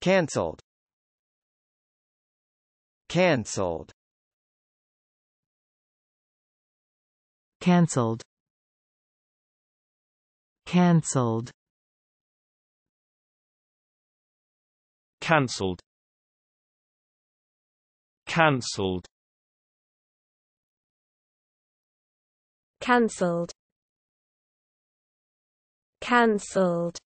Cancelled. Cancelled. Cancelled. Cancelled. Cancelled. Cancelled. Cancelled. Cancelled.